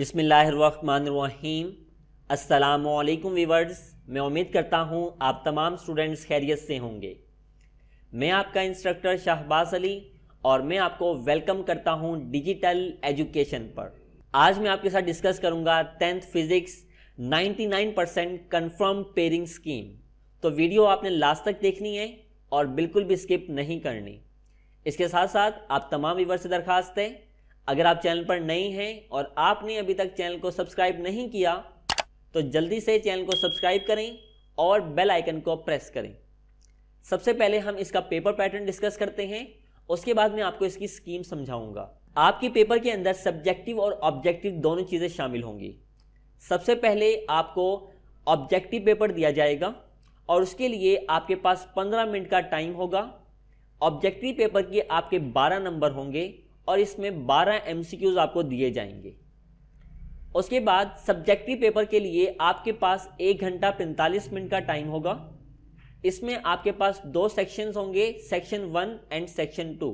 बिसमीम असलकुम वीवर्स मैं उम्मीद करता हूँ आप तमाम स्टूडेंट्स खैरियत से होंगे मैं आपका इंस्ट्रक्टर शाहबाज अली और मैं आपको वेलकम करता हूँ डिजिटल एजुकेशन पर आज मैं आपके साथ डिस्कस करूँगा tenth physics 99% percent confirm pairing scheme तो वीडियो आपने लास्ट तक देखनी है और बिल्कुल भी स्किप नहीं करनी इसके साथ साथ आप तमाम वीवर से दरखास्त है अगर आप चैनल पर नए हैं और आपने अभी तक चैनल को सब्सक्राइब नहीं किया तो जल्दी से चैनल को सब्सक्राइब करें और बेल आइकन को प्रेस करें सबसे पहले हम इसका पेपर पैटर्न डिस्कस करते हैं उसके बाद मैं आपको इसकी स्कीम समझाऊंगा आपके पेपर के अंदर सब्जेक्टिव और ऑब्जेक्टिव दोनों चीज़ें शामिल होंगी सबसे पहले आपको ऑब्जेक्टिव पेपर दिया जाएगा और उसके लिए आपके पास 15 मिनट का टाइम होगा ऑब्जेक्टिव पेपर के आपके 12 नंबर होंगे और इसमें 12 एम आपको दिए जाएंगे उसके बाद सब्जेक्टिव पेपर के लिए आपके पास एक घंटा पैंतालीस मिनट का टाइम होगा इसमें आपके पास दो सेक्शन होंगे section one and section two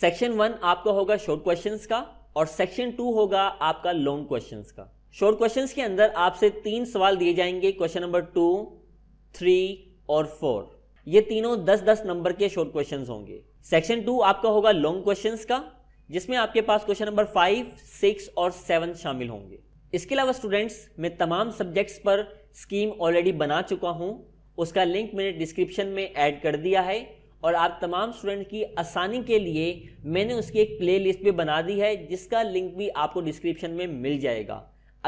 section one आपका होगा शॉर्ट क्वेश्चंस का और सेक्शन टू होगा आपका लॉन्ग क्वेश्चंस का शॉर्ट क्वेश्चंस के अंदर आपसे तीन सवाल दिए जाएंगे क्वेश्चन नंबर टू थ्री और फोर ये तीनों दस दस नंबर के शॉर्ट क्वेश्चंस होंगे सेक्शन टू आपका होगा लॉन्ग क्वेश्चंस का जिसमें आपके पास क्वेश्चन नंबर फाइव सिक्स और सेवन शामिल होंगे इसके अलावा स्टूडेंट्स मैं तमाम सब्जेक्ट्स पर स्कीम ऑलरेडी बना चुका हूँ उसका लिंक मैंने डिस्क्रिप्शन में ऐड कर दिया है और आप तमाम स्टूडेंट की आसानी के लिए मैंने उसकी एक प्ले लिस्ट भी बना दी है जिसका लिंक भी आपको डिस्क्रिप्शन में मिल जाएगा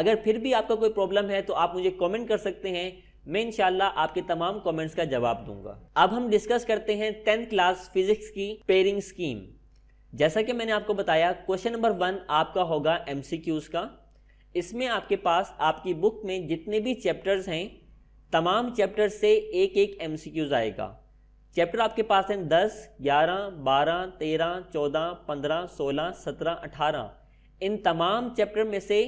अगर फिर भी आपका कोई प्रॉब्लम है तो आप मुझे कॉमेंट कर सकते हैं मैं इनशाला आपके तमाम कमेंट्स का जवाब दूंगा अब हम डिस्कस करते हैं टेंथ क्लास फिजिक्स की पेयरिंग स्कीम जैसा कि मैंने आपको बताया क्वेश्चन नंबर वन आपका होगा एम का इसमें आपके पास आपकी बुक में जितने भी चैप्टर्स हैं तमाम चैप्टर से एक एक एम आएगा चैप्टर आपके पास हैं दस ग्यारह बारह तेरह चौदह पंद्रह सोलह सत्रह अठारह इन तमाम चैप्टर में से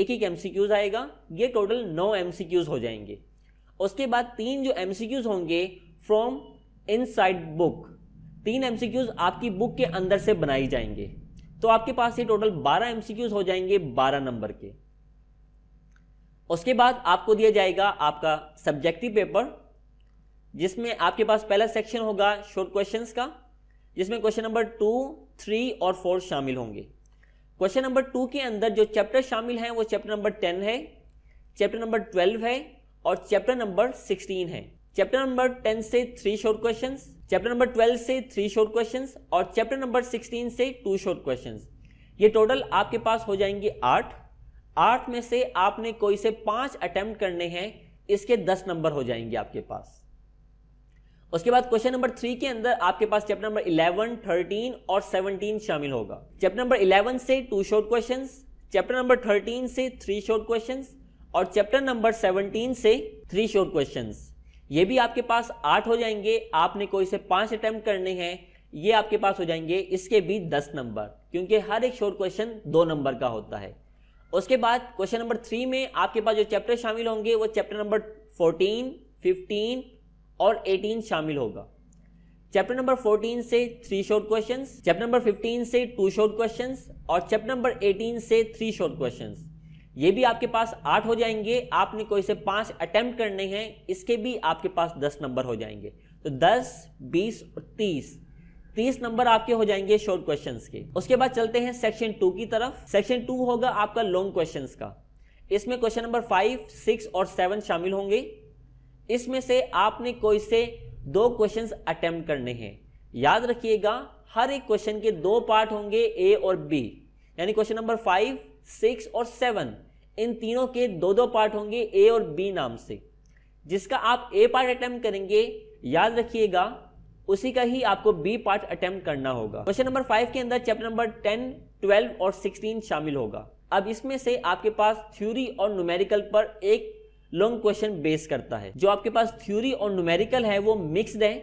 एक एक एम आएगा ये टोटल नौ एम हो जाएंगे उसके बाद तीन जो एम होंगे फ्रॉम इनसाइड बुक तीन एमसीक्यूज आपकी बुक के अंदर से बनाई जाएंगे तो आपके पास ये टोटल 12 एमसीक्यूज हो जाएंगे 12 नंबर के उसके बाद आपको दिया जाएगा आपका सब्जेक्टिव पेपर जिसमें आपके पास पहला सेक्शन होगा शॉर्ट क्वेश्चंस का जिसमें क्वेश्चन नंबर टू थ्री और फोर शामिल होंगे क्वेश्चन नंबर टू के अंदर जो चैप्टर शामिल हैं वो चैप्टर नंबर टेन है चैप्टर नंबर ट्वेल्व है और चैप्टर नंबर सिक्सटीन है चैप्टर नंबर टेन से three short question chapter number 12 से थ्री शॉर्ट क्वेश्चन और चैप्टर नंबर 16 से टू शॉर्ट क्वेश्चन ये टोटल आपके पास हो जाएंगे आठ आठ में से आपने कोई से पांच अटेम्प्ट करने हैं इसके दस नंबर हो जाएंगे आपके पास उसके बाद क्वेश्चन नंबर थ्री के अंदर आपके पास चैप्टर नंबर इलेवन थर्टीन और सेवनटीन शामिल होगा चैप्टर नंबर इलेवन से two short question chapter number thirteen से थ्री शॉर्ट क्वेश्चन और चैप्टर नंबर सेवनटीन से थ्री शॉर्ट क्वेश्चन ये भी आपके पास आठ हो जाएंगे आपने कोई से पांच अटैम्प्ट करने हैं ये आपके पास हो जाएंगे इसके भी दस नंबर क्योंकि हर एक शॉर्ट क्वेश्चन दो नंबर का होता है उसके बाद क्वेश्चन नंबर थ्री में आपके पास जो चैप्टर शामिल होंगे वो चैप्टर नंबर फोर्टीन फिफ्टीन और एटीन शामिल होगा चैप्टर नंबर फोर्टीन से three short questions, chapter number fifteen से टू शॉर्ट क्वेश्चंस और चैप्टर नंबर एटीन से थ्री शॉर्ट क्वेश्चंस। ये भी आपके पास आठ हो जाएंगे आपने कोई से पांच अटेम्प्ट करने हैं इसके भी आपके पास दस नंबर हो जाएंगे तो दस बीस और तीस तीस नंबर आपके हो जाएंगे शॉर्ट क्वेश्चन के उसके बाद चलते हैं सेक्शन टू की तरफ सेक्शन टू होगा आपका लॉन्ग क्वेश्चन का इसमें क्वेश्चन नंबर फाइव सिक्स और सेवन शामिल होंगे इसमें से आपने कोई से दो क्वेश्चन अटेम्प्ट करने हैं याद रखिएगा हर एक क्वेश्चन के दो पार्ट होंगे ए और बी यानी क्वेश्चन नंबर फाइव सिक्स और सेवन इन तीनों के दो दो पार्ट होंगे ए और बी नाम से जिसका आप ए पार्ट अटेम्प्ट करेंगे याद रखिएगा उसी का ही आपको बी पार्ट अटेम्प्ट करना होगा क्वेश्चन नंबर फाइव के अंदर चैप्टर नंबर टेन ट्वेल्व और सिक्सटीन शामिल होगा अब इसमें से आपके पास थ्योरी और न्यूमेरिकल पर एक लॉन्ग क्वेश्चन बेस करता है जो आपके पास थ्योरी और न्यूमेरिकल है वो मिक्सड है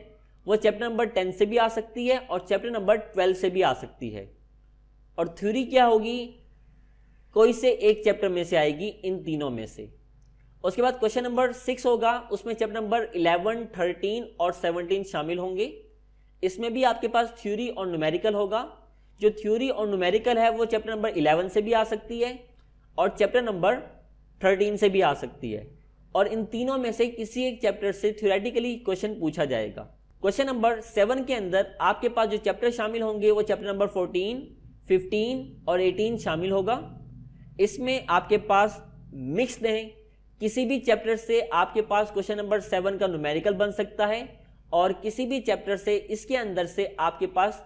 वो चैप्टर नंबर टेन से भी आ सकती है और चैप्टर नंबर ट्वेल्व से भी आ सकती है और थ्योरी क्या होगी कोई से एक चैप्टर में से आएगी इन तीनों में से उसके बाद क्वेश्चन नंबर सिक्स होगा उसमें चैप्टर नंबर इलेवन थर्टीन और सेवनटीन शामिल होंगे इसमें भी आपके पास थ्योरी और न्यूमेरिकल होगा जो थ्योरी और न्यूमेरिकल है वो चैप्टर नंबर इलेवन से भी आ सकती है और चैप्टर नंबर थर्टीन से भी आ सकती है और इन तीनों में से किसी एक चैप्टर से थ्योरेटिकली क्वेश्चन पूछा जाएगा क्वेश्चन नंबर सेवन के अंदर आपके पास जो चैप्टर शामिल होंगे वो चैप्टर नंबर फोर्टीन फिफ्टीन और एटीन शामिल होगा इसमें आपके पास मिक्स है किसी भी चैप्टर से आपके पास क्वेश्चन नंबर सेवन का न्यूमेरिकल बन सकता है और किसी भी चैप्टर से इसके अंदर से आपके पास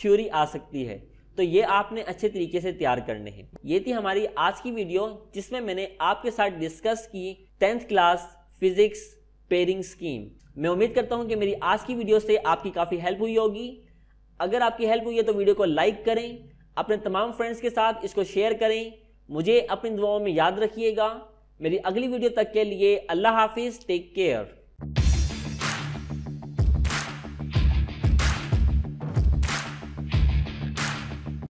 थ्योरी आ सकती है तो ये आपने अच्छे तरीके से तैयार करने हैं ये थी हमारी आज की वीडियो जिसमें मैंने आपके साथ डिस्कस की tenth class physics pairing scheme मैं उम्मीद करता हूँ कि मेरी आज की वीडियो से आपकी काफ़ी हेल्प हुई होगी अगर आपकी हेल्प हुई है तो वीडियो को लाइक करें अपने तमाम फ्रेंड्स के साथ इसको शेयर करें मुझे अपनी दुआओं में याद रखिएगा मेरी अगली वीडियो तक के लिए अल्लाह हाफिज़ टेक केयर